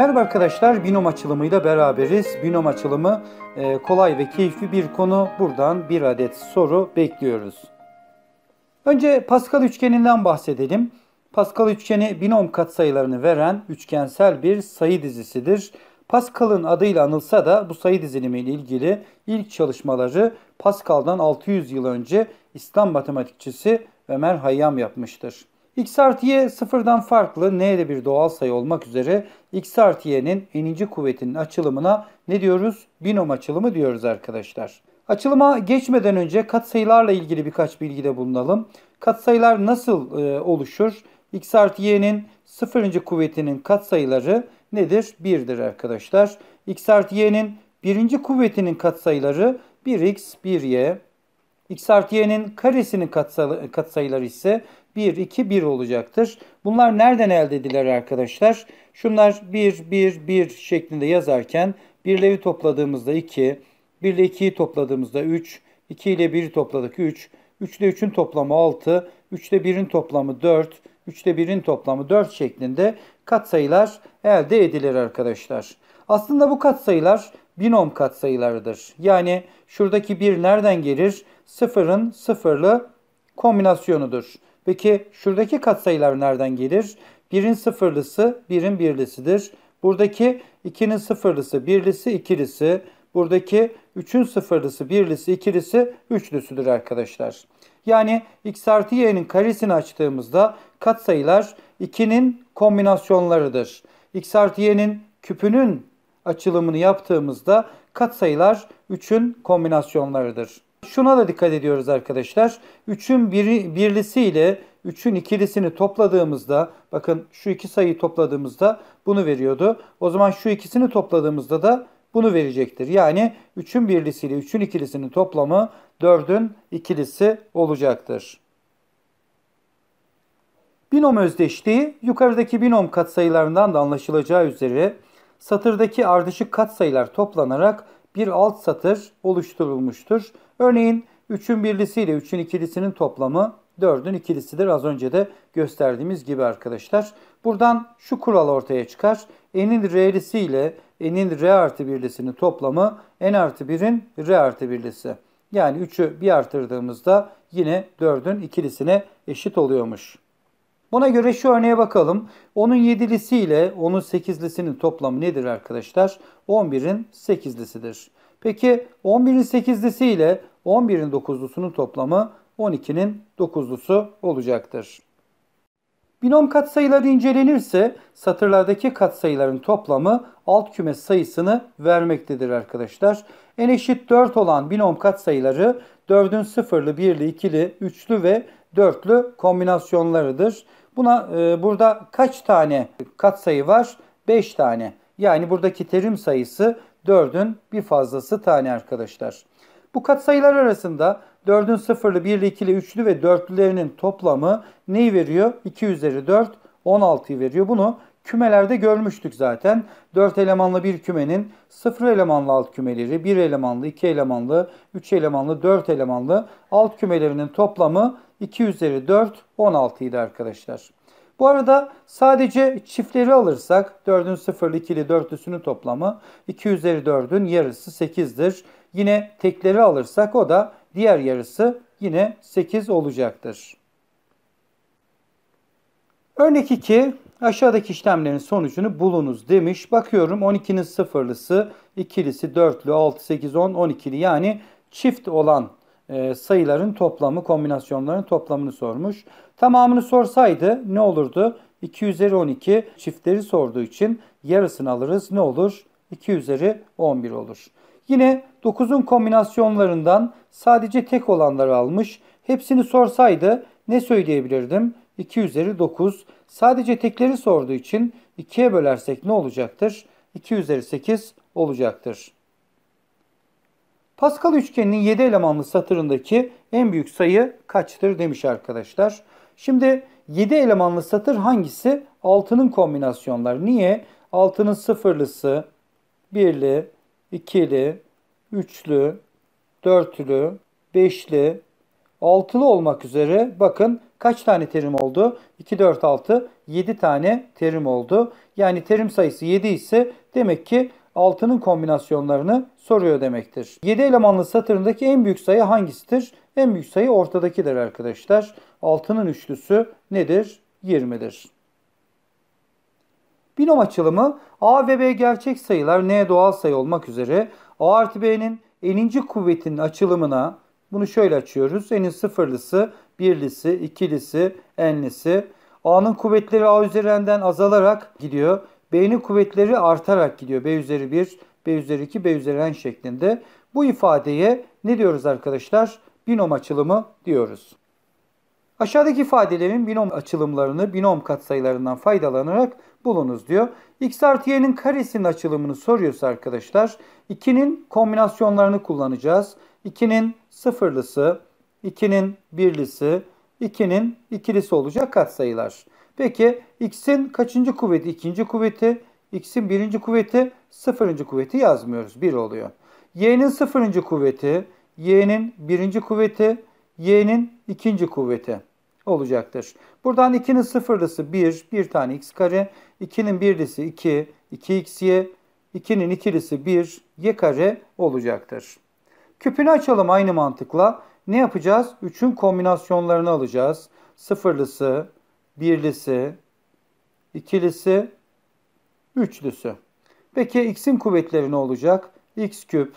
Merhaba arkadaşlar, binom açılımıyla beraberiz. Binom açılımı e, kolay ve keyifli bir konu. Buradan bir adet soru bekliyoruz. Önce Pascal üçgeninden bahsedelim. Pascal üçgeni binom katsayılarını veren üçgensel bir sayı dizisidir. Pascal'ın adıyla anılsa da bu sayı dizilimi ile ilgili ilk çalışmaları Pascal'dan 600 yıl önce İslam matematikçisi Ömer Hayyam yapmıştır x artı y sıfırdan farklı n de bir doğal sayı olmak üzere x artı y'nin eninci kuvvetinin açılımına ne diyoruz? Binom açılımı diyoruz arkadaşlar. Açılıma geçmeden önce katsayılarla ilgili birkaç bilgide bulunalım. Katsayılar nasıl e, oluşur? x artı y'nin sıfırıncı kuvvetinin katsayıları nedir? 1'dir arkadaşlar. x artı y'nin birinci kuvvetinin katsayıları 1x, 1y. x artı y'nin karesinin katsayıları ise 1, 2, 1 olacaktır. Bunlar nereden elde edilir arkadaşlar? Şunlar 1, 1, 1 şeklinde yazarken 1 ile 1 topladığımızda 2, 1 ile 2'yi topladığımızda 3, 2 ile 1'i topladık 3, 3 ile 3'ün toplamı 6, 3 ile 1'in toplamı 4, 3 ile 1'in toplamı 4 şeklinde katsayılar elde edilir arkadaşlar. Aslında bu katsayılar binom katsayılardır. Yani şuradaki 1 nereden gelir? 0'ın sıfırlı kombinasyonudur. Peki şuradaki katsayılar nereden gelir? 1'in sıfırlısı 1'in birlisidir. Buradaki 2'nin sıfırlısı birlisi ikilisi. Buradaki 3'ün sıfırlısı birlisi ikilisi üçlüsüdür arkadaşlar. Yani x artı y'nin karesini açtığımızda katsayılar 2'nin kombinasyonlarıdır. x artı y'nin küpünün açılımını yaptığımızda katsayılar 3'ün kombinasyonlarıdır. Şuna da dikkat ediyoruz arkadaşlar. Üçün biri, birlisi ile üçün ikilisini topladığımızda bakın şu iki sayıyı topladığımızda bunu veriyordu. O zaman şu ikisini topladığımızda da bunu verecektir. Yani üçün birlisi ile üçün ikilisinin toplamı dördün ikilisi olacaktır. Binom özdeşliği yukarıdaki binom katsayılarından da anlaşılacağı üzere satırdaki ardışık katsayılar toplanarak bir alt satır oluşturulmuştur. Örneğin 3'ün birlisiyle 3'ün ikilisinin toplamı 4'ün ikilisidir. Az önce de gösterdiğimiz gibi arkadaşlar. Buradan şu kural ortaya çıkar. n'in r'lisi ile n'in r artı birlisinin toplamı n artı 1'in r artı birlisi. Yani 3'ü bir artırdığımızda yine 4'ün ikilisine eşit oluyormuş. Buna göre şu örneğe bakalım. 10'un 7'lisi ile 10'un 8'lisinin toplamı nedir arkadaşlar? 11'in 8'lisidir. Peki 11'in 8'lisi ile 11'in 9'lusunun toplamı 12'nin 9'lusu olacaktır. Binom katsayıları incelenirse satırlardaki katsayıların toplamı alt küme sayısını vermektedir arkadaşlar. En eşit 4 olan binom katsayıları 4'ün sıfırlı, birli, ikili, üçlü ve dörtlü kombinasyonlarıdır. Buna e, burada kaç tane katsayı var? 5 tane. Yani buradaki terim sayısı 4'ün bir fazlası tane arkadaşlar. Bu katsayılar arasında 4'ün sıfırlı, 1'li, 2'li, 3'lü ve 4'lülerinin toplamı neyi veriyor? 2 üzeri 4, 16'yı veriyor. Bunu kümelerde görmüştük zaten. 4 elemanlı bir kümenin 0 elemanlı alt kümeleri, 1 elemanlı, 2 elemanlı, 3 elemanlı, 4 elemanlı alt kümelerinin toplamı 2 üzeri 4, 16 idi arkadaşlar. Bu arada sadece çiftleri alırsak 4'ün 0'lı 2'li dörtlüsünün toplamı 2 üzeri 4'ün yarısı 8'dir. Yine tekleri alırsak o da diğer yarısı yine 8 olacaktır. Örnek 2 aşağıdaki işlemlerin sonucunu bulunuz demiş. Bakıyorum 12'nin 0'lısı ikilisi, 4'lü 6, 8, 10, 12'li yani çift olan e, sayıların toplamı, kombinasyonların toplamını sormuş. Tamamını sorsaydı ne olurdu? 2 üzeri 12 çiftleri sorduğu için yarısını alırız. Ne olur? 2 üzeri 11 olur. Yine 9'un kombinasyonlarından sadece tek olanları almış. Hepsini sorsaydı ne söyleyebilirdim? 2 üzeri 9. Sadece tekleri sorduğu için 2'ye bölersek ne olacaktır? 2 üzeri 8 olacaktır. Pascal üçgeninin 7 elemanlı satırındaki en büyük sayı kaçtır demiş arkadaşlar. Şimdi 7 elemanlı satır hangisi? 6'nın kombinasyonlar. Niye? 6'nın sıfırlısı, birli, ikili, üçlü, dörtlü, beşli, altılı olmak üzere bakın kaç tane terim oldu? 2, 4, 6, 7 tane terim oldu. Yani terim sayısı 7 ise demek ki altının kombinasyonlarını soruyor demektir. 7 elemanlı satırındaki en büyük sayı hangisidir? En büyük sayı ortadakidir arkadaşlar. Altının üçlüsü nedir? 20'dir. Binom açılımı A ve B gerçek sayılar, N doğal sayı olmak üzere A artı B'nin eninci kuvvetinin açılımına bunu şöyle açıyoruz. N'in sıfırlısı, birlisi, ikilisi, enlisi. A'nın kuvvetleri A üzerinden azalarak gidiyor. B'nin kuvvetleri artarak gidiyor. B üzeri 1, B üzeri 2, B üzeri n şeklinde. Bu ifadeye ne diyoruz arkadaşlar? Binom açılımı diyoruz. Aşağıdaki ifadelerin binom açılımlarını binom katsayılarından faydalanarak bulunuz diyor. X artı y'nin karesinin açılımını soruyorsa arkadaşlar 2'nin kombinasyonlarını kullanacağız. 2'nin sıfırlısı, 2'nin birlisi, 2'nin ikilisi olacak katsayılar. Peki x'in kaçıncı kuvveti? İkinci kuvveti. x'in birinci kuvveti. Sıfırıncı kuvveti yazmıyoruz. bir oluyor. y'nin sıfırıncı kuvveti. y'nin birinci kuvveti. y'nin ikinci kuvveti olacaktır. Buradan 2'nin sıfırlısı 1, 1 tane x kare, 2'nin birlisi 2, 2xy, 2'nin ikilisi 1, y kare olacaktır. Küpünü açalım aynı mantıkla. Ne yapacağız? 3'ün kombinasyonlarını alacağız. Sıfırlısı, birlisi, ikilisi, üçlüsü. Peki x'in kuvvetleri ne olacak? x küp,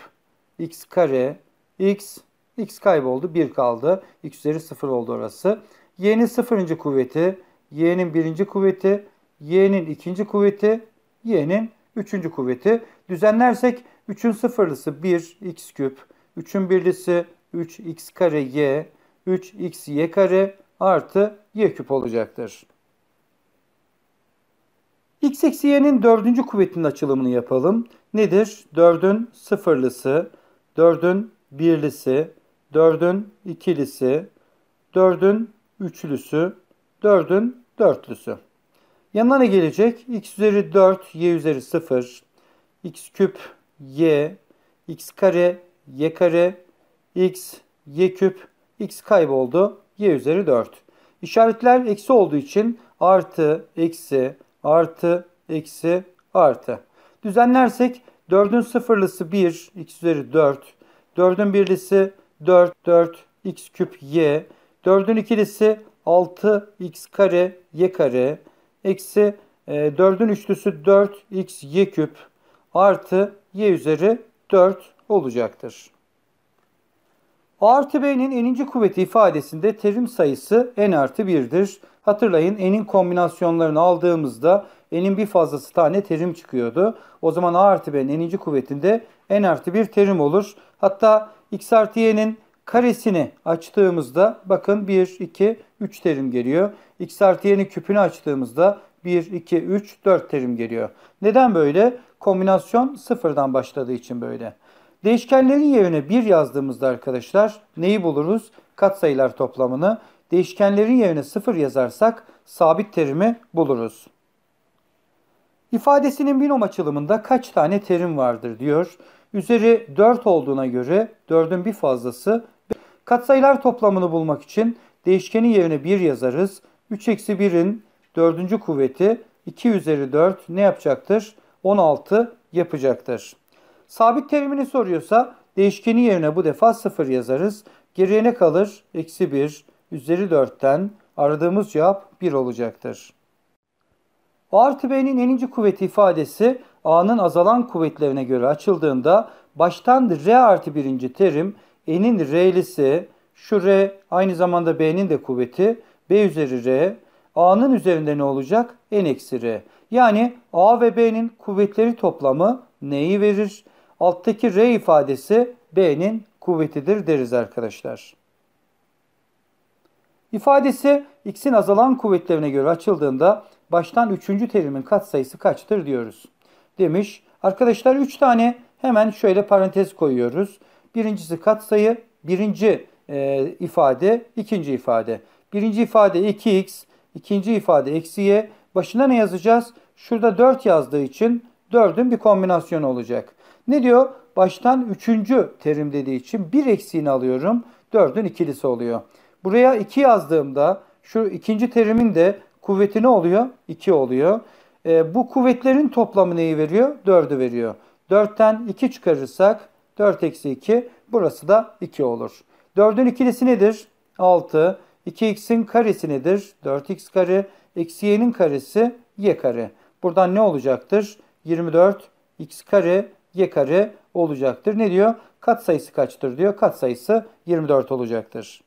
x kare, x, x kayboldu 1 kaldı. x üzeri 0 oldu orası. y'nin 0. kuvveti, y'nin birinci kuvveti, y'nin ikinci kuvveti, y'nin üçüncü kuvveti. Düzenlersek 3'ün sıfırlısı 1 x küp, 3'ün birlisi 3 x kare y, 3 x y kare, artı y küp olacaktır. x eksi y'nin dördüncü kuvvetinin açılımını yapalım. Nedir? 4'ün sıfırlısı, 4'ün birlisi, 4'ün ikilisi, 4'ün üçlüsü, 4'ün dörtlüsü. Yanına ne gelecek? x üzeri 4, y üzeri 0, x küp, y, x kare, y kare, x, y küp, x kayboldu y üzeri 4. İşaretler eksi olduğu için artı, eksi, artı, eksi, artı. Düzenlersek 4'ün sıfırlısı 1, x üzeri 4. 4'ün birlisi 4, 4, x küp y. 4'ün ikilisi 6, x kare, y kare. Eksi e, 4'ün üçlüsü 4, x y küp artı y üzeri 4 olacaktır. A artı B'nin eninci kuvveti ifadesinde terim sayısı n artı 1'dir. Hatırlayın n'in kombinasyonlarını aldığımızda n'in bir fazlası tane terim çıkıyordu. O zaman A artı B'nin eninci kuvvetinde n artı 1 terim olur. Hatta x artı y'nin karesini açtığımızda bakın 1, 2, 3 terim geliyor. x artı y'nin küpünü açtığımızda 1, 2, 3, 4 terim geliyor. Neden böyle? Kombinasyon sıfırdan başladığı için böyle. Değişkenlerin yerine 1 yazdığımızda arkadaşlar neyi buluruz? Katsayılar toplamını. Değişkenlerin yerine 0 yazarsak sabit terimi buluruz. İfadesinin binom açılımında kaç tane terim vardır diyor. Üzeri 4 olduğuna göre 4'ün bir fazlası. Katsayılar toplamını bulmak için değişkenin yerine 1 yazarız. 3 eksi 1'in 4. kuvveti 2 üzeri 4 ne yapacaktır? 16 yapacaktır. Sabit terimini soruyorsa değişkeni yerine bu defa 0 yazarız. Geriye ne kalır? Eksi 1 üzeri 4'ten aradığımız cevap 1 olacaktır. A artı B'nin eninci kuvveti ifadesi A'nın azalan kuvvetlerine göre açıldığında baştan R artı birinci terim N'in R'lisi şu R aynı zamanda B'nin de kuvveti B üzeri R A'nın üzerinde ne olacak? N eksi R. Yani A ve B'nin kuvvetleri toplamı neyi verir? alttaki R ifadesi B'nin kuvvetidir deriz arkadaşlar. İfadesi x'in azalan kuvvetlerine göre açıldığında baştan 3. terimin katsayısı kaçtır diyoruz. Demiş arkadaşlar 3 tane hemen şöyle parantez koyuyoruz. Birincisi katsayı, birinci e, ifade, ikinci ifade. Birinci ifade 2x, ikinci ifade eksi y. Başına ne yazacağız? Şurada 4 yazdığı için 4'ün bir kombinasyonu olacak. Ne diyor? Baştan üçüncü terim dediği için bir eksiğini alıyorum. Dördün ikilisi oluyor. Buraya iki yazdığımda şu ikinci terimin de kuvveti ne oluyor? İki oluyor. E, bu kuvvetlerin toplamı neyi veriyor? 4'ü veriyor. Dörtten iki çıkarırsak dört eksi iki. burası da iki olur. 4'ün ikilisi nedir? Altı. 2x'in karesi nedir? 4x kare. Eksi y'nin karesi y kare. Buradan ne olacaktır? 24 x kare y kare olacaktır. Ne diyor? Kat sayısı kaçtır diyor. Kat sayısı 24 olacaktır.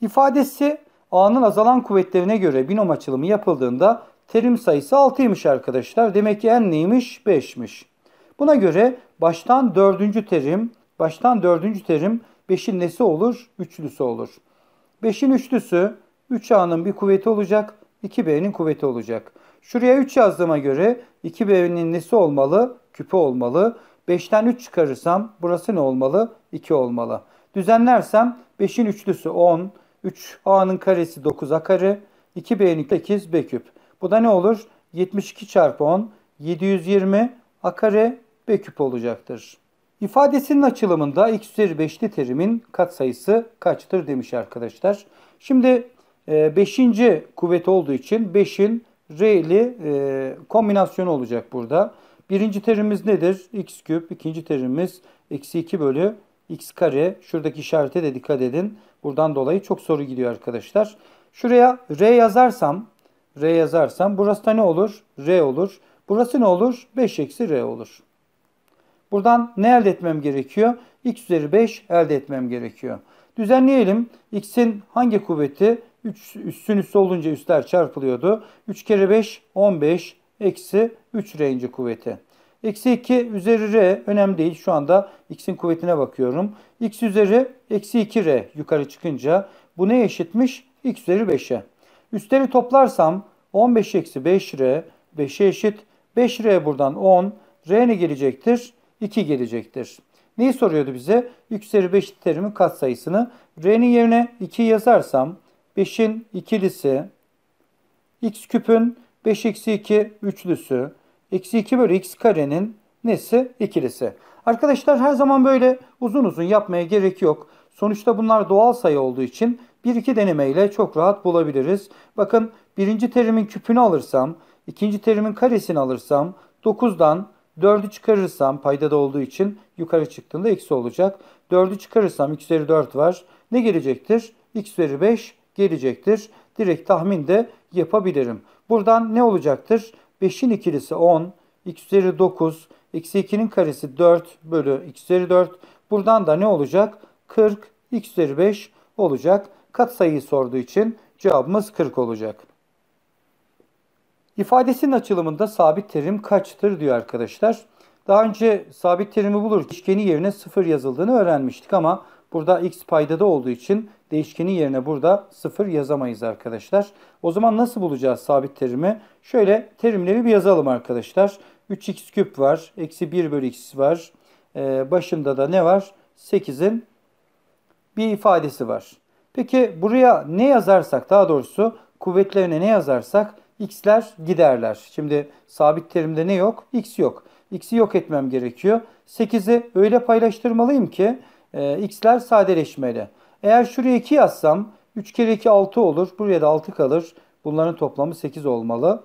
İfadesi A'nın azalan kuvvetlerine göre binom açılımı yapıldığında terim sayısı 6'ymış arkadaşlar. Demek ki en neymiş? 5'miş. Buna göre baştan 4. terim, baştan 4. terim 5'in nesi olur? Üçlüsü olur. 5'in üçlüsü 3A'nın bir kuvveti olacak, 2B'nin kuvveti olacak. Şuraya 3 yazdığıma göre 2B'nin nesi olmalı? Küpü olmalı. 5'ten 3 çıkarırsam burası ne olmalı? 2 olmalı. Düzenlersem 5'in üçlüsü 10, 3A'nın karesi 9A kare, 2B'nin 8 B küp. Bu da ne olur? 72 çarpı 10, 720 A kare B küp olacaktır. İfadesinin açılımında x üzeri 5'li terimin katsayısı kaçtır demiş arkadaşlar. Şimdi 5. E, kuvvet olduğu için 5'in r'li e, kombinasyonu olacak burada. Birinci terimiz nedir? x küp. İkinci terimiz eksi 2 bölü x kare. Şuradaki işarete de dikkat edin. Buradan dolayı çok soru gidiyor arkadaşlar. Şuraya r yazarsam, r yazarsam burası da ne olur? r olur. Burası ne olur? 5 eksi r olur. Buradan ne elde etmem gerekiyor? x üzeri 5 elde etmem gerekiyor. Düzenleyelim. x'in hangi kuvveti? 3 üstün üstü olunca üstler çarpılıyordu. 3 kere 5 15 eksi 3 renci kuvveti. Eksi 2 üzeri r önemli değil. Şu anda x'in kuvvetine bakıyorum. x üzeri eksi 2 r yukarı çıkınca bu ne eşitmiş? x üzeri 5'e. Üstleri toplarsam 15 eksi 5 r 5'e eşit. 5 r buradan 10. r ne gelecektir? 2 gelecektir. Neyi soruyordu bize? X üzeri 5 terimin katsayısını. R'nin yerine 2 yazarsam 5'in ikilisi, x küpün 5 eksi 2 üçlüsü, eksi 2 bölü x karenin nesi? ikilisi. Arkadaşlar her zaman böyle uzun uzun yapmaya gerek yok. Sonuçta bunlar doğal sayı olduğu için bir iki denemeyle çok rahat bulabiliriz. Bakın birinci terimin küpünü alırsam, ikinci terimin karesini alırsam 9'dan 4'ü çıkarırsam paydada olduğu için yukarı çıktığında eksi olacak. 4'ü çıkarırsam x üzeri 4 var. Ne gelecektir? x üzeri 5 gelecektir. Direkt tahmin de yapabilirim. Buradan ne olacaktır? 5'in ikilisi 10, x üzeri 9, eksi 2'nin karesi 4 bölü x üzeri 4. Buradan da ne olacak? 40, x üzeri 5 olacak. Kat sayıyı sorduğu için cevabımız 40 olacak. İfadesinin açılımında sabit terim kaçtır diyor arkadaşlar. Daha önce sabit terimi bulur. Üçgeni yerine 0 yazıldığını öğrenmiştik ama Burada x paydada olduğu için değişkenin yerine burada 0 yazamayız arkadaşlar. O zaman nasıl bulacağız sabit terimi? Şöyle terimleri bir yazalım arkadaşlar. 3x küp var. Eksi 1 bölü x var. Ee, başında da ne var? 8'in bir ifadesi var. Peki buraya ne yazarsak daha doğrusu kuvvetlerine ne yazarsak x'ler giderler. Şimdi sabit terimde ne yok? x yok. x'i yok etmem gerekiyor. 8'i öyle paylaştırmalıyım ki e, x'ler sadeleşmeli. Eğer şuraya 2 yazsam 3 kere 2 6 olur. Buraya da 6 kalır. Bunların toplamı 8 olmalı.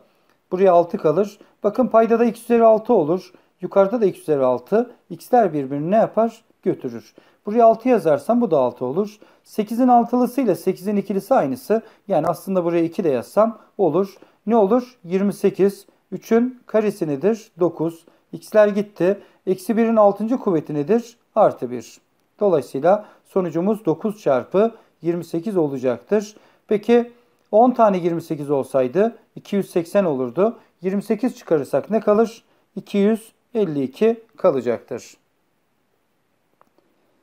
Buraya 6 kalır. Bakın payda da x üzeri 6 olur. Yukarıda da x üzeri 6. X'ler birbirini ne yapar? Götürür. Buraya 6 yazarsam bu da 6 olur. 8'in ile 8'in ikilisi aynısı. Yani aslında buraya 2 de yazsam olur. Ne olur? 28. 3'ün karesi nedir? 9. X'ler gitti. Eksi 1'in 6. kuvveti nedir? Artı 1. Dolayısıyla sonucumuz 9 çarpı 28 olacaktır. Peki 10 tane 28 olsaydı 280 olurdu. 28 çıkarırsak ne kalır? 252 kalacaktır.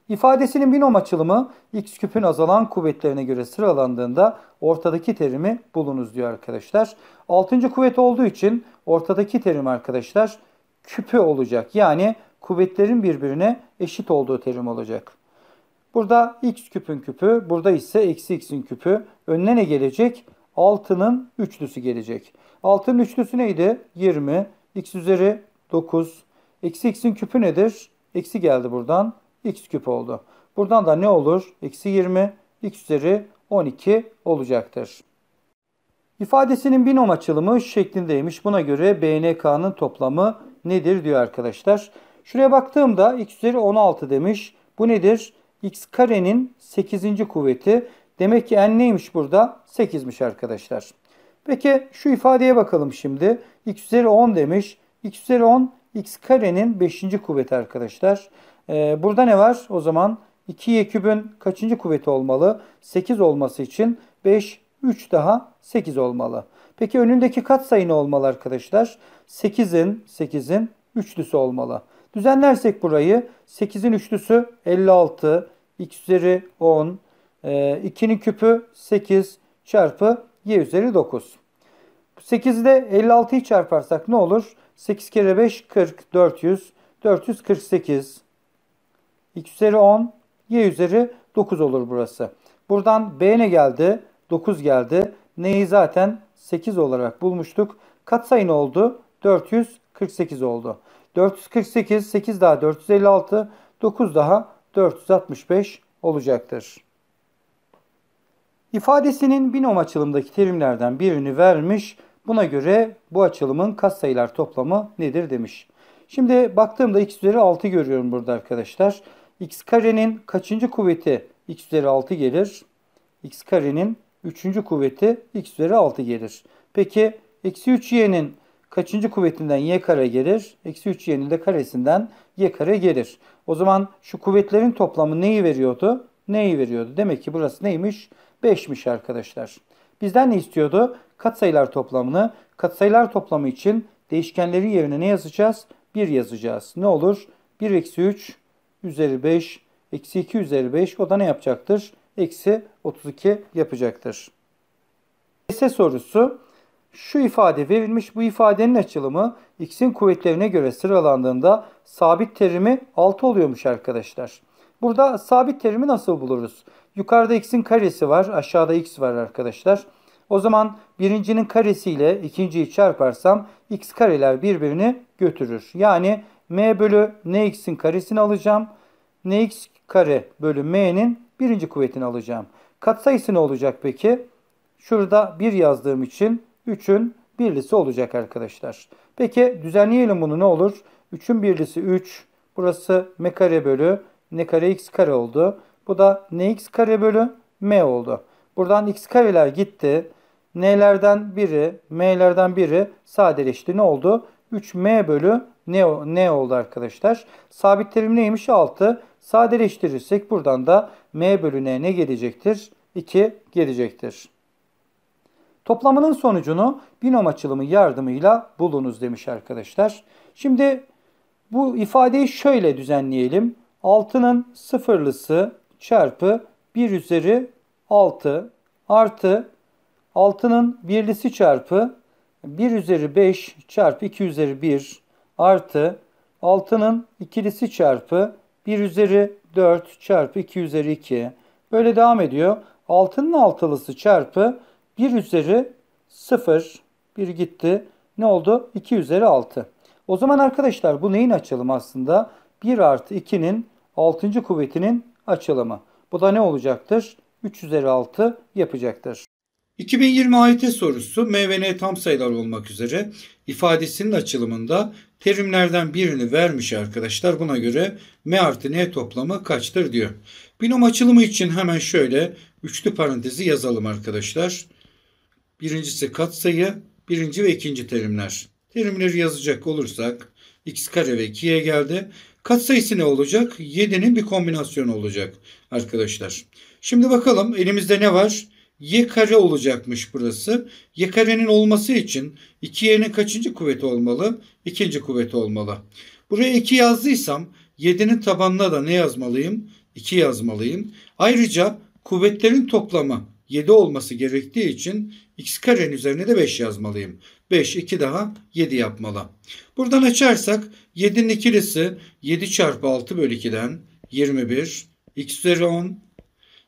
İfadesinin binom açılımı x küpün azalan kuvvetlerine göre sıralandığında ortadaki terimi bulunuz diyor arkadaşlar. 6. kuvvet olduğu için ortadaki terim arkadaşlar küpü olacak. Yani kuvvetlerin birbirine eşit olduğu terim olacak. Burada x küpün küpü, burada ise eksi x'in küpü. Önüne ne gelecek? 6'nın üçlüsü gelecek. 6'nın üçlüsü neydi? 20, x üzeri 9. Eksi x'in küpü nedir? Eksi geldi buradan. x küp oldu. Buradan da ne olur? Eksi 20, x üzeri 12 olacaktır. İfadesinin binom açılımı şeklindeymiş. Buna göre BNK'nın toplamı nedir diyor arkadaşlar. Şuraya baktığımda x üzeri 16 demiş. Bu nedir? x karenin 8. kuvveti. Demek ki n neymiş burada? 8'miş arkadaşlar. Peki şu ifadeye bakalım şimdi. x üzeri 10 demiş. x üzeri 10 x karenin 5. kuvveti arkadaşlar. Ee, burada ne var? O zaman 2y kübün kaçıncı kuvveti olmalı? 8 olması için 5, 3 daha 8 olmalı. Peki önündeki katsayı ne olmalı arkadaşlar? 8'in, 8'in üçlüsü olmalı. Düzenlersek burayı 8'in üçlüsü 56 x üzeri 10 2'nin e, küpü 8 çarpı y üzeri 9. 8'de 56'yı çarparsak ne olur? 8 kere 5 40 400 448 x üzeri 10 y üzeri 9 olur burası. Buradan b ne geldi? 9 geldi. Neyi zaten 8 olarak bulmuştuk. Katsayı ne oldu? 448 oldu. 448, 8 daha 456, 9 daha 465 olacaktır. İfadesinin binom açılımdaki terimlerden birini vermiş. Buna göre bu açılımın katsayılar toplamı nedir demiş. Şimdi baktığımda x üzeri 6 görüyorum burada arkadaşlar. x karenin kaçıncı kuvveti x üzeri 6 gelir? x karenin 3. kuvveti x üzeri 6 gelir. Peki eksi 3y'nin kaçıncı kuvvetinden y kare gelir? Eksi 3 y'nin de karesinden y kare gelir. O zaman şu kuvvetlerin toplamı neyi veriyordu? Neyi veriyordu? Demek ki burası neymiş? 5'miş arkadaşlar. Bizden ne istiyordu? Katsayılar toplamını. Katsayılar toplamı için değişkenlerin yerine ne yazacağız? 1 yazacağız. Ne olur? 1 eksi 3 üzeri 5 eksi 2 üzeri 5 o da ne yapacaktır? Eksi 32 yapacaktır. Ese sorusu şu ifade verilmiş bu ifadenin açılımı x'in kuvvetlerine göre sıralandığında sabit terimi 6 oluyormuş arkadaşlar. Burada sabit terimi nasıl buluruz? Yukarıda x'in karesi var aşağıda x var arkadaşlar. O zaman birincinin karesiyle ikinciyi çarparsam x kareler birbirini götürür. Yani m bölü nx'in karesini alacağım. nx kare bölü m'nin birinci kuvvetini alacağım. Katsayısı ne olacak peki? Şurada 1 yazdığım için 3'ün birlisi olacak arkadaşlar. Peki düzenleyelim bunu ne olur? 3'ün birlisi 3. Burası m kare bölü n kare x kare oldu. Bu da nx kare bölü m oldu. Buradan x kareler gitti. N'lerden biri, m'lerden biri sadeleşti. Ne oldu? 3m bölü n n oldu arkadaşlar? Sabit terim neymiş? 6. Sadeleştirirsek buradan da m bölü n ne gelecektir? 2 gelecektir. Toplamının sonucunu binom açılımı yardımıyla bulunuz demiş arkadaşlar. Şimdi bu ifadeyi şöyle düzenleyelim. 6'nın sıfırlısı çarpı 1 üzeri 6 artı 6'nın birlisi çarpı 1 üzeri 5 çarpı 2 üzeri 1 artı 6'nın ikilisi çarpı 1 üzeri 4 çarpı 2 üzeri 2. Böyle devam ediyor. 6'nın altılısı çarpı 1 üzeri 0 1 gitti. Ne oldu? 2 üzeri 6. O zaman arkadaşlar bu neyin açılımı aslında? 1 artı 2'nin 6. kuvvetinin açılımı. Bu da ne olacaktır? 3 üzeri 6 yapacaktır. 2020 AYT sorusu M ve N tam sayılar olmak üzere ifadesinin açılımında terimlerden birini vermiş arkadaşlar. Buna göre M artı N toplamı kaçtır diyor. Binom açılımı için hemen şöyle üçlü parantezi yazalım arkadaşlar. Birincisi katsayı, birinci ve ikinci terimler. Terimleri yazacak olursak x kare ve 2'ye geldi. Katsayısı ne olacak? 7'nin bir kombinasyonu olacak arkadaşlar. Şimdi bakalım elimizde ne var? y kare olacakmış burası. y karenin olması için 2y'nin kaçıncı kuvveti olmalı? İkinci kuvveti olmalı. Buraya 2 yazdıysam 7'nin tabanına da ne yazmalıyım? 2 yazmalıyım. Ayrıca kuvvetlerin toplamı 7 olması gerektiği için x karenin üzerine de 5 yazmalıyım. 5 2 daha 7 yapmalı. Buradan açarsak 7'nin ikilisi 7 çarpı 6 bölü 2'den 21 x üzeri 10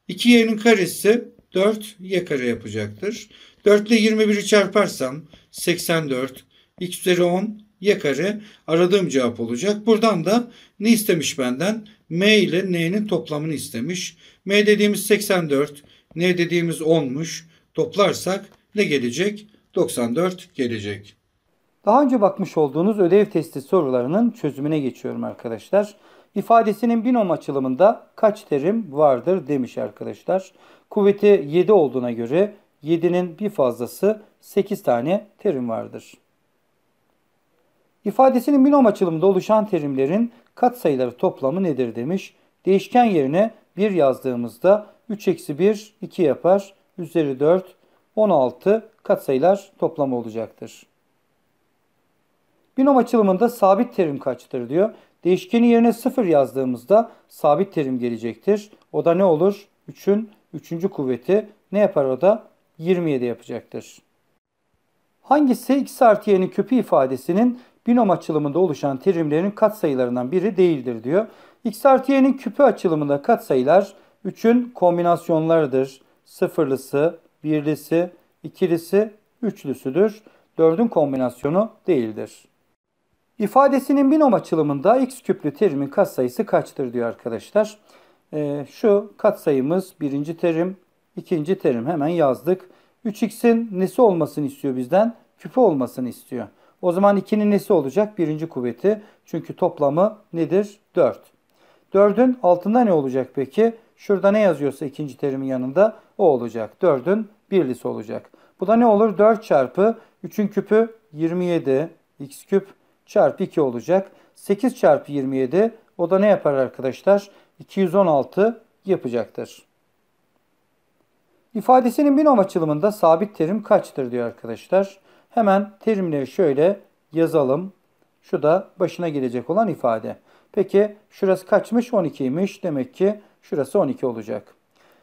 2y'nin karesi 4 y kare yapacaktır. 4 ile 21'i çarparsam 84 x üzeri 10 y kare aradığım cevap olacak. Buradan da ne istemiş benden? m ile n'nin toplamını istemiş. m dediğimiz 84, n dediğimiz 10'muş. Toplarsak ne gelecek? 94 gelecek. Daha önce bakmış olduğunuz ödev testi sorularının çözümüne geçiyorum arkadaşlar. İfadesinin binom açılımında kaç terim vardır demiş arkadaşlar. Kuvveti 7 olduğuna göre 7'nin bir fazlası 8 tane terim vardır. İfadesinin binom açılımında oluşan terimlerin katsayıları toplamı nedir demiş. Değişken yerine 1 yazdığımızda 3-1 2 yapar. Üzeri 4 16 katsayılar toplamı olacaktır. Binom açılımında sabit terim kaçtır diyor. Değişkeni yerine 0 yazdığımızda sabit terim gelecektir. O da ne olur? 3'ün 3. kuvveti ne yapar o da? 27 yapacaktır. Hangisi x artı y'nin köpü ifadesinin binom açılımında oluşan terimlerin katsayılarından biri değildir diyor. x artı y'nin küpü açılımında katsayılar 3'ün kombinasyonlarıdır. Sıfırlısı, birlisi, ikilisi, üçlüsüdür. Dördün kombinasyonu değildir. İfadesinin binom açılımında x küplü terimin katsayısı kaçtır diyor arkadaşlar. Ee, şu katsayımız birinci terim, ikinci terim hemen yazdık. 3x'in nesi olmasını istiyor bizden? Küpü olmasını istiyor. O zaman 2'nin nesi olacak? Birinci kuvveti. Çünkü toplamı nedir? 4. 4'ün altında ne olacak peki? Şurada ne yazıyorsa ikinci terimin yanında o olacak. 4'ün birlisi olacak. Bu da ne olur? 4 çarpı 3'ün küpü 27 x küp çarpı 2 olacak. 8 çarpı 27 o da ne yapar arkadaşlar? 216 yapacaktır. İfadesinin binom açılımında sabit terim kaçtır diyor arkadaşlar. Hemen terimleri şöyle yazalım. Şu da başına gelecek olan ifade. Peki şurası kaçmış? 12'ymiş. Demek ki şurası 12 olacak.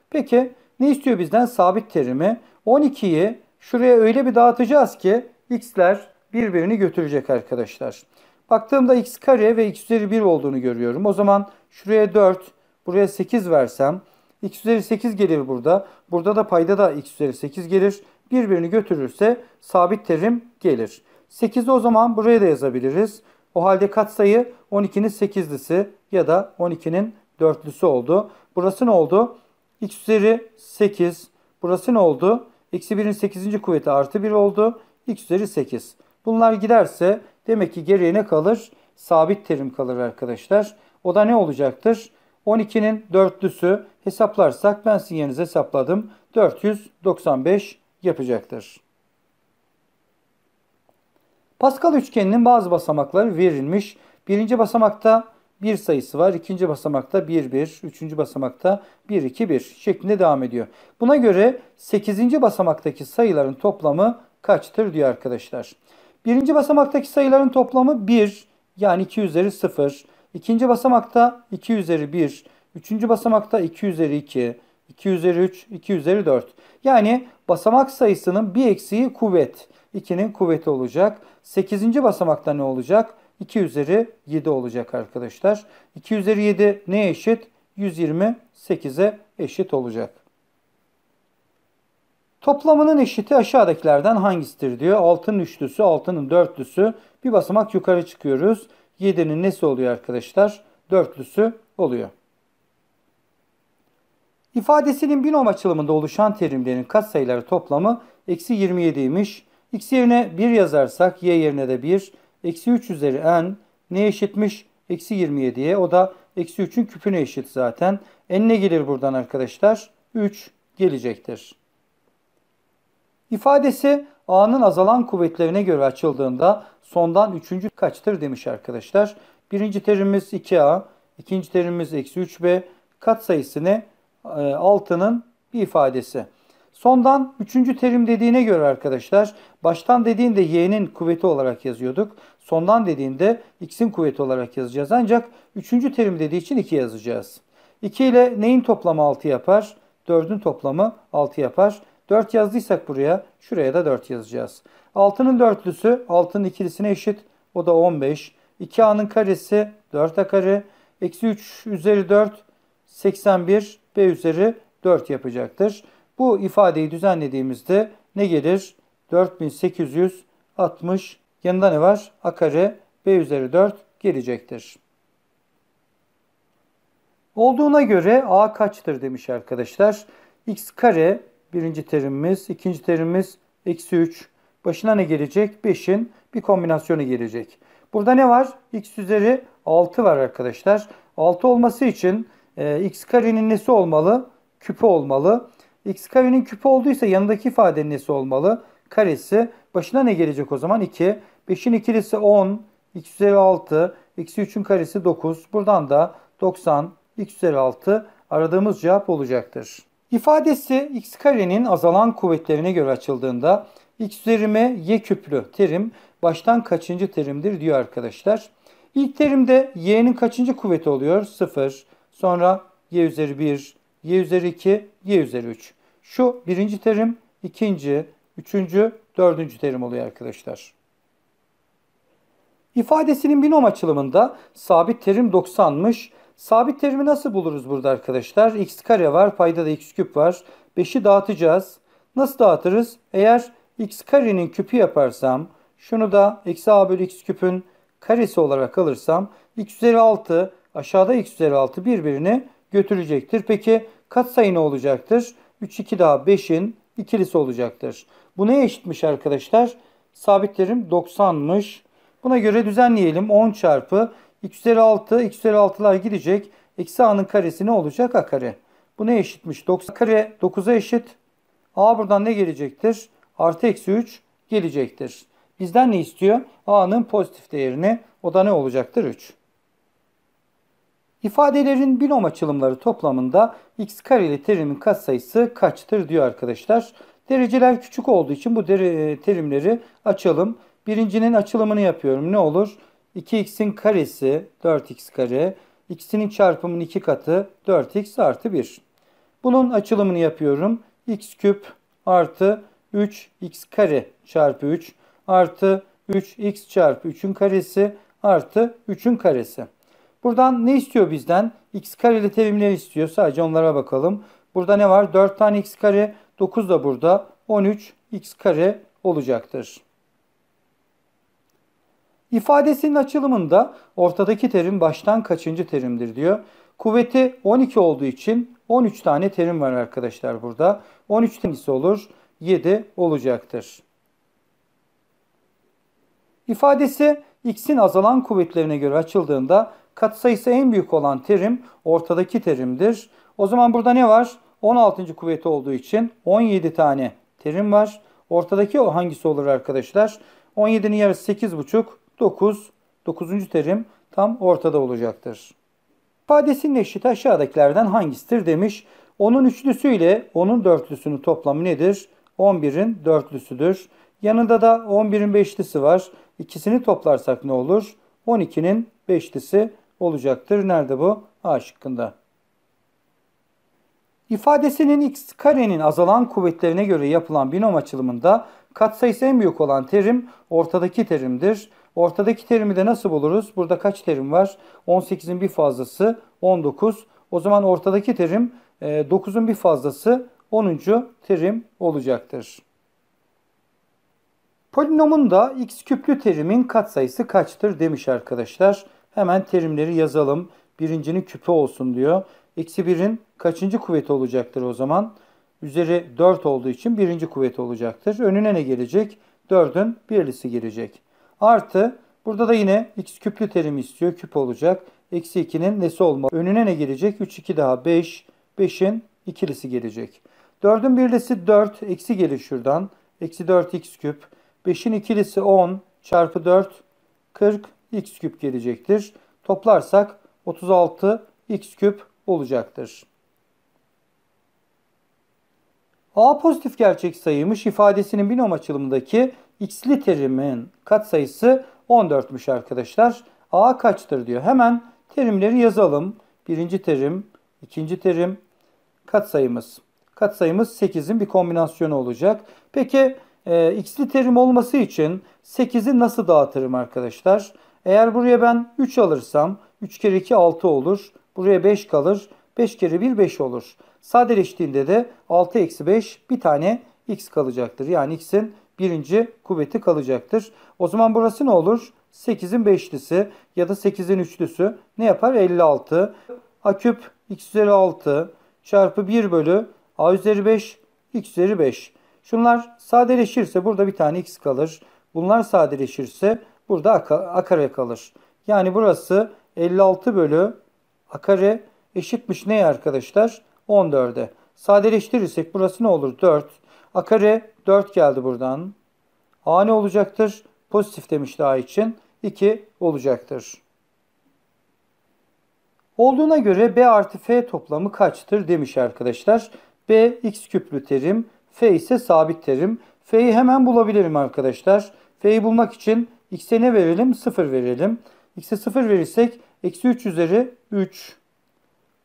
Peki ne istiyor bizden? Sabit terimi. 12'yi şuraya öyle bir dağıtacağız ki x'ler birbirini götürecek arkadaşlar. Baktığımda x kare ve x üzeri 1 olduğunu görüyorum. O zaman şuraya 4, buraya 8 versem x üzeri 8 gelir burada. Burada da payda da x üzeri 8 gelir. Birbirini götürürse sabit terim gelir. 8'i o zaman buraya da yazabiliriz. O halde katsayı 12'nin 8'lisi ya da 12'nin 4'lüsü oldu. Burası ne oldu? x üzeri 8. Burası ne oldu? Eksi 1'in 8. kuvveti artı 1 oldu. x üzeri 8. Bunlar giderse demek ki geriye ne kalır? Sabit terim kalır arkadaşlar. O da ne olacaktır? 12'nin dörtlüsü hesaplarsak ben sizin yerinize hesapladım. 495 yapacaktır. Pascal üçgeninin bazı basamakları verilmiş. Birinci basamakta bir sayısı var. İkinci basamakta 1, 1. Üçüncü basamakta 1, 2, 1 şeklinde devam ediyor. Buna göre 8. basamaktaki sayıların toplamı kaçtır diyor arkadaşlar. Birinci basamaktaki sayıların toplamı 1 yani 2 üzeri 0. İkinci basamakta 2 üzeri 1. Üçüncü basamakta 2 üzeri 2. 2 üzeri 3, 2 üzeri 4. Yani basamak sayısının bir eksiği kuvvet. 2'nin kuvveti olacak. 8. basamakta ne olacak? 2 üzeri 7 olacak arkadaşlar. 2 üzeri 7 neye eşit? 128'e eşit olacak. Toplamının eşiti aşağıdakilerden hangisidir diyor. Altın üçlüsü, altının dörtlüsü. Bir basamak yukarı çıkıyoruz. 7'nin nesi oluyor arkadaşlar? Dörtlüsü oluyor. İfadesinin binom açılımında oluşan terimlerin katsayıları toplamı eksi 27'ymiş. X yerine 1 yazarsak y yerine de 1, eksi 3 üzeri n ne eşitmiş? Eksi 27'ye. O da eksi 3'ün küpüne eşit zaten. n ne gelir buradan arkadaşlar? 3 gelecektir. İfadesi A'nın azalan kuvvetlerine göre açıldığında sondan üçüncü kaçtır demiş arkadaşlar. Birinci terimimiz 2A, ikinci terimimiz eksi 3B, kat sayısını ee, 6'nın bir ifadesi. Sondan üçüncü terim dediğine göre arkadaşlar baştan dediğinde y'nin kuvveti olarak yazıyorduk. Sondan dediğinde x'in kuvveti olarak yazacağız. Ancak üçüncü terim dediği için 2 yazacağız. 2 ile neyin toplamı 6 yapar? 4'ün toplamı 6 yapar. 4 yazdıysak buraya şuraya da 4 yazacağız. 6'nın dörtlüsü 6'nın ikilisine eşit. O da 15. 2a'nın karesi 4a kare. Eksi 3 üzeri 4 81 b üzeri 4 yapacaktır. Bu ifadeyi düzenlediğimizde ne gelir? 4860 yanında ne var? A kare B üzeri 4 gelecektir. Olduğuna göre A kaçtır demiş arkadaşlar. X kare birinci terimimiz, ikinci terimimiz eksi 3. Başına ne gelecek? 5'in bir kombinasyonu gelecek. Burada ne var? X üzeri 6 var arkadaşlar. 6 olması için e, x karenin nesi olmalı? Küpü olmalı x karenin küpü olduysa yanındaki ifadenin nesi olmalı? Karesi. Başına ne gelecek o zaman? 2. 5'in ikilisi 10. x üzeri 6. Eksi 3'ün karesi 9. Buradan da 90. x üzeri 6 aradığımız cevap olacaktır. İfadesi x karenin azalan kuvvetlerine göre açıldığında x üzerime y küplü terim baştan kaçıncı terimdir diyor arkadaşlar. İlk terimde y'nin kaçıncı kuvveti oluyor? 0. Sonra y üzeri 1, y üzeri 2, y üzeri 3. Şu birinci terim, ikinci, üçüncü, dördüncü terim oluyor arkadaşlar. İfadesinin binom açılımında sabit terim 90'mış. Sabit terimi nasıl buluruz burada arkadaşlar? x kare var, payda da x küp var. 5'i dağıtacağız. Nasıl dağıtırız? Eğer x karenin küpü yaparsam, şunu da eksi a bölü x küpün karesi olarak alırsam, x üzeri 6, aşağıda x üzeri 6 birbirini götürecektir. Peki katsayı ne olacaktır? 3, 2 daha 5'in ikilisi olacaktır. Bu ne eşitmiş arkadaşlar? Sabitlerim 90'mış. Buna göre düzenleyelim. 10 çarpı x üzeri 6, x üzeri 6'lar gidecek. Eksi a'nın karesi ne olacak? a kare. Bu ne eşitmiş? 90 kare 9'a eşit. a buradan ne gelecektir? Artı eksi 3 gelecektir. Bizden ne istiyor? a'nın pozitif değerini. O da ne olacaktır? 3. İfadelerin binom açılımları toplamında x kareli terimin katsayısı kaçtır diyor arkadaşlar. Dereceler küçük olduğu için bu e, terimleri açalım. Birincinin açılımını yapıyorum. Ne olur? 2x'in karesi 4x kare. x'inin çarpımının 2 katı 4x artı 1. Bunun açılımını yapıyorum. x küp artı 3x kare çarpı 3 artı 3x çarpı 3'ün karesi artı 3'ün karesi. Buradan ne istiyor bizden? X kareli terimleri istiyor. Sadece onlara bakalım. Burada ne var? 4 tane x kare, 9 da burada. 13 x kare olacaktır. İfadesinin açılımında ortadaki terim baştan kaçıncı terimdir diyor. Kuvveti 12 olduğu için 13 tane terim var arkadaşlar burada. 13 tanesi olur 7 olacaktır. İfadesi x'in azalan kuvvetlerine göre açıldığında Katsayısı en büyük olan terim ortadaki terimdir. O zaman burada ne var? 16. kuvveti olduğu için 17 tane terim var. Ortadaki o hangisi olur arkadaşlar? 17'nin yarısı 8,5, 9, 9. terim tam ortada olacaktır. İfadesinin eşit aşağıdakilerden hangisidir demiş. Onun üçlüsü ile onun dörtlüsünün toplamı nedir? 11'in dörtlüsüdür. Yanında da 11'in beşlisi var. İkisini toplarsak ne olur? 12'nin beşlisi olacaktır. Nerede bu? A şıkkında. İfadesinin x karenin azalan kuvvetlerine göre yapılan binom açılımında katsayısı en büyük olan terim ortadaki terimdir. Ortadaki terimi de nasıl buluruz? Burada kaç terim var? 18'in bir fazlası 19. O zaman ortadaki terim 9'un e, bir fazlası 10. terim olacaktır. Polinomun da x küplü terimin katsayısı kaçtır demiş arkadaşlar. Hemen terimleri yazalım. Birincinin küpü olsun diyor. Eksi birin kaçıncı kuvveti olacaktır o zaman? Üzeri 4 olduğu için birinci kuvveti olacaktır. Önüne ne gelecek? 4'ün birlisi gelecek. Artı burada da yine x küplü terim istiyor. Küp olacak. Eksi 2'nin nesi olmalı? Önüne ne gelecek? 3, 2 daha 5. 5'in ikilisi gelecek. 4'ün birlisi 4. Eksi gelir şuradan. Eksi 4x küp. 5'in ikilisi 10 çarpı 4 40 x küp gelecektir. Toplarsak 36 x küp olacaktır. A pozitif gerçek sayıymış ifadesinin binom açılımındaki x'li terimin katsayısı 14'müş arkadaşlar. A kaçtır diyor. Hemen terimleri yazalım. Birinci terim, ikinci terim, katsayımız. Katsayımız 8'in bir kombinasyonu olacak. Peki e, x'li terim olması için 8'i nasıl dağıtırım arkadaşlar? Arkadaşlar. Eğer buraya ben 3 alırsam 3 kere 2 6 olur. Buraya 5 kalır. 5 kere 1 5 olur. Sadeleştiğinde de 6 eksi 5 bir tane x kalacaktır. Yani x'in birinci kuvveti kalacaktır. O zaman burası ne olur? 8'in 5'lisi ya da 8'in 3'lüsü ne yapar? 56. A küp x üzeri 6 çarpı 1 bölü a üzeri 5 x üzeri 5. Şunlar sadeleşirse burada bir tane x kalır. Bunlar sadeleşirse Burada a, a kalır. Yani burası 56 bölü a kare eşitmiş neye arkadaşlar? 14'e. Sadeleştirirsek burası ne olur? 4. A kare 4 geldi buradan. A ne olacaktır? Pozitif demişti A için. 2 olacaktır. Olduğuna göre B artı F toplamı kaçtır demiş arkadaşlar. B x küplü terim, F ise sabit terim. F'yi hemen bulabilirim arkadaşlar. F'yi bulmak için x'e ne verelim? 0 verelim. x'e 0 verirsek eksi 3 üzeri 3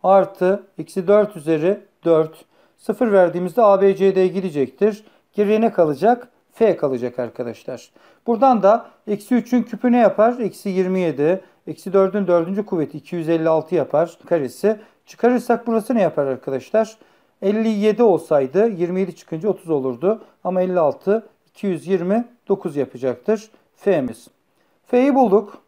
artı eksi 4 üzeri 4. 0 verdiğimizde ABCD gidecektir. Geriye ne kalacak? F kalacak arkadaşlar. Buradan da eksi 3'ün küpü ne yapar? Eksi 27. Eksi 4'ün 4. kuvveti 256 yapar karesi. Çıkarırsak burası ne yapar arkadaşlar? 57 olsaydı 27 çıkınca 30 olurdu. Ama 56 229 yapacaktır. F'miz. F'yi bulduk.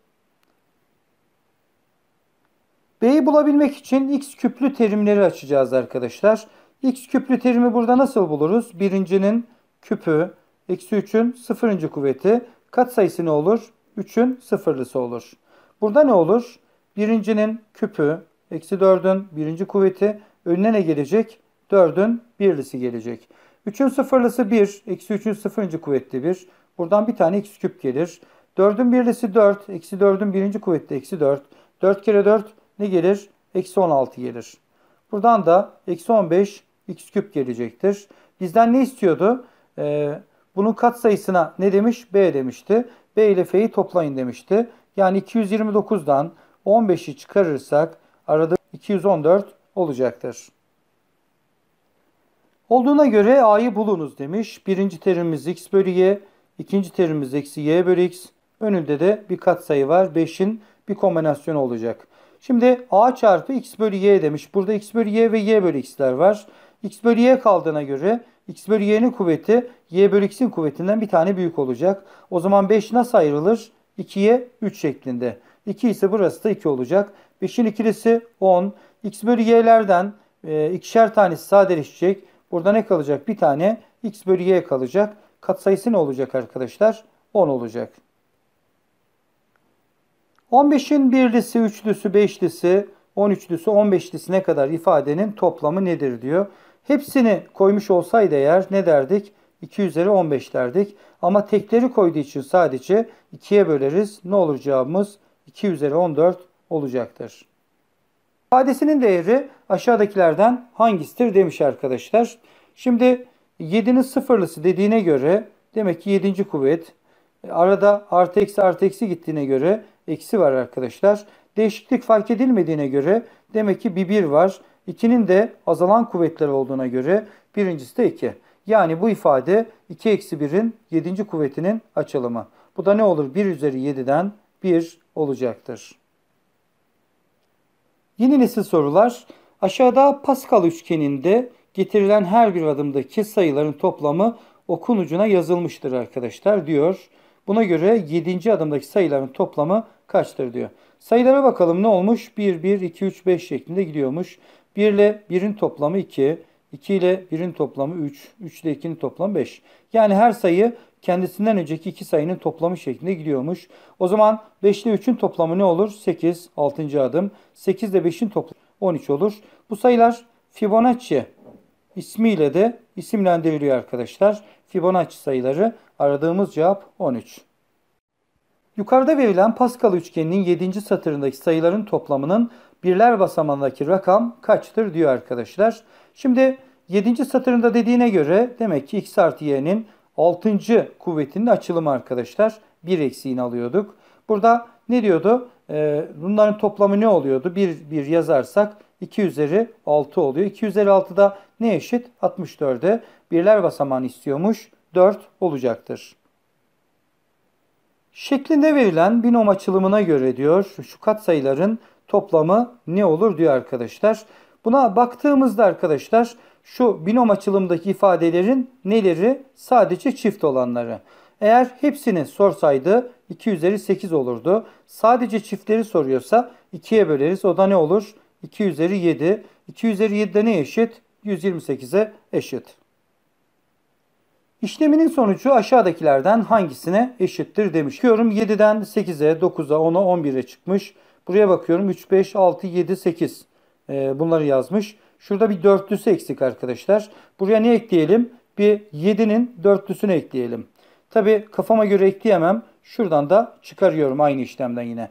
B'yi bulabilmek için x küplü terimleri açacağız arkadaşlar. x küplü terimi burada nasıl buluruz? Birincinin küpü, eksi 3'ün sıfırıncı kuvveti. Kat sayısı ne olur? 3'ün sıfırlısı olur. Burada ne olur? Birincinin küpü, eksi 4'ün birinci kuvveti. Önüne ne gelecek? 4'ün birlisi gelecek. 3'ün sıfırlısı 1, eksi 3'ün sıfırıncı kuvvetli 1. Buradan bir tane x küp gelir. 4'ün birlisi 4. Eksi 4'ün birinci kuvveti eksi 4. 4 kere 4 ne gelir? Eksi 16 gelir. Buradan da eksi 15 x küp gelecektir. Bizden ne istiyordu? Ee, bunun katsayısına ne demiş? B demişti. B ile F'yi toplayın demişti. Yani 229'dan 15'i çıkarırsak arada 214 olacaktır. Olduğuna göre A'yı bulunuz demiş. Birinci terimimiz x bölü y, İkinci terimimiz eksi y bölü x. Önünde de bir katsayı var. 5'in bir kombinasyonu olacak. Şimdi a çarpı x bölü y demiş. Burada x bölü y ve y bölü x'ler var. x bölü y kaldığına göre x bölü y'nin kuvveti y bölü x'in kuvvetinden bir tane büyük olacak. O zaman 5 nasıl ayrılır? 2'ye 3 şeklinde. 2 ise burası da 2 olacak. 5'in ikilisi 10. x bölü y'lerden e, ikişer tanesi sadeleşecek. Burada ne kalacak? Bir tane x bölü y kalacak katsayısı ne olacak arkadaşlar? 10 olacak. 15'in birlisi, üçlüsü, beşlisi, 13'lüsü, 15'lisine kadar ifadenin toplamı nedir diyor. Hepsini koymuş olsaydı eğer ne derdik? 2 üzeri 15 derdik. Ama tekleri koyduğu için sadece 2'ye böleriz. Ne olur cevabımız? 2 üzeri 14 olacaktır. İfadesinin değeri aşağıdakilerden hangisidir demiş arkadaşlar. Şimdi 7'nin sıfırlısı dediğine göre demek ki 7. kuvvet. E, arada artı eksi artı eksi gittiğine göre eksi var arkadaşlar. Değişiklik fark edilmediğine göre demek ki bir 1 var. 2'nin de azalan kuvvetleri olduğuna göre birincisi de 2. Yani bu ifade 2 eksi 1'in 7. kuvvetinin açılımı. Bu da ne olur? 1 üzeri 7'den 1 olacaktır. Yeni nesil sorular. Aşağıda Pascal üçgeninde Getirilen her bir adımdaki sayıların toplamı okun ucuna yazılmıştır arkadaşlar diyor. Buna göre 7. adımdaki sayıların toplamı kaçtır diyor. Sayılara bakalım ne olmuş? 1, 1, 2, 3, 5 şeklinde gidiyormuş. 1 ile 1'in toplamı 2, 2 ile 1'in toplamı 3, 3 ile 2'nin toplamı 5. Yani her sayı kendisinden önceki iki sayının toplamı şeklinde gidiyormuş. O zaman 5 ile 3'ün toplamı ne olur? 8, 6. adım. 8 ile 5'in toplamı 13 olur. Bu sayılar Fibonacci ismiyle de isimlendiriliyor arkadaşlar. Fibonacci sayıları aradığımız cevap 13. Yukarıda verilen Pascal üçgeninin 7. satırındaki sayıların toplamının birler basamağındaki rakam kaçtır diyor arkadaşlar. Şimdi 7. satırında dediğine göre demek ki x artı y'nin 6. kuvvetinin açılımı arkadaşlar. 1 eksiğini alıyorduk. Burada ne diyordu? Ee, bunların toplamı ne oluyordu? 1 1 yazarsak 2 üzeri 6 oluyor. 2 üzeri 6 da ne eşit? 64'e. Birler basamağını istiyormuş. 4 olacaktır. Şeklinde verilen binom açılımına göre diyor şu katsayıların toplamı ne olur diyor arkadaşlar. Buna baktığımızda arkadaşlar şu binom açılımdaki ifadelerin neleri? Sadece çift olanları. Eğer hepsini sorsaydı 2 üzeri 8 olurdu. Sadece çiftleri soruyorsa 2'ye böleriz. O da ne olur? 2 üzeri 7. 2 üzeri 7 ne eşit? 128'e eşit. İşleminin sonucu aşağıdakilerden hangisine eşittir demiş. Bakıyorum 7'den 8'e, 9'a, 10'a, 11'e çıkmış. Buraya bakıyorum 3, 5, 6, 7, 8 ee, bunları yazmış. Şurada bir dörtlüsü eksik arkadaşlar. Buraya ne ekleyelim? Bir 7'nin dörtlüsünü ekleyelim. Tabi kafama göre ekleyemem. Şuradan da çıkarıyorum aynı işlemden yine.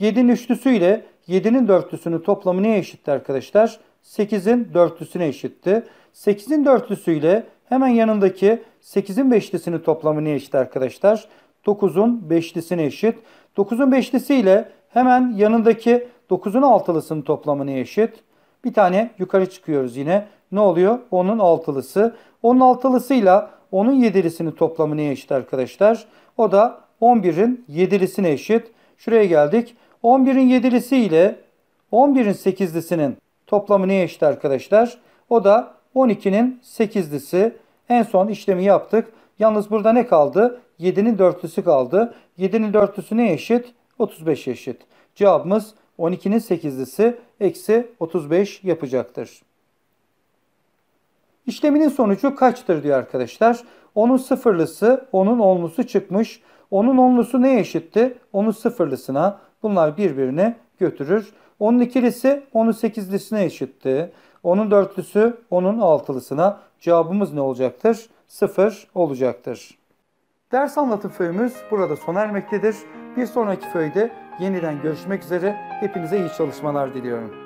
7'nin üçlüsü ile 7'nin dörtlüsünü toplamı neye eşitti arkadaşlar? 8'in dörtlüsüne eşitti. 8'in dörtlüsüyle hemen yanındaki 8'in beşlisini toplamı neye eşit arkadaşlar? 9'un beşlisine eşit. 9'un beşlisiyle hemen yanındaki 9'un altılısının toplamı neye eşit? Bir tane yukarı çıkıyoruz yine. Ne oluyor? Onun altılısı. 10'un altılısıyla 10'un yedilisinin toplamı neye eşit arkadaşlar? O da 11'in yedilisine eşit. Şuraya geldik. 11'in 7'lisi ile 11'in 8'lisinin toplamı neye eşit arkadaşlar? O da 12'nin 8'lisi. En son işlemi yaptık. Yalnız burada ne kaldı? 7'nin 4'lüsü kaldı. 7'nin 4'lüsü neye eşit? 35 eşit. Cevabımız 12'nin 8'lisi eksi 35 yapacaktır. İşleminin sonucu kaçtır diyor arkadaşlar. Onun sıfırlısı, onun onlusu çıkmış. Onun onlusu neye eşitti? Onun sıfırlısına. Bunlar birbirini götürür. Onun ikilisi onun sekizlisine eşitti. Onun dörtlüsü onun altılısına. Cevabımız ne olacaktır? Sıfır olacaktır. Ders anlatım föyümüz burada sona ermektedir. Bir sonraki föyde yeniden görüşmek üzere. Hepinize iyi çalışmalar diliyorum.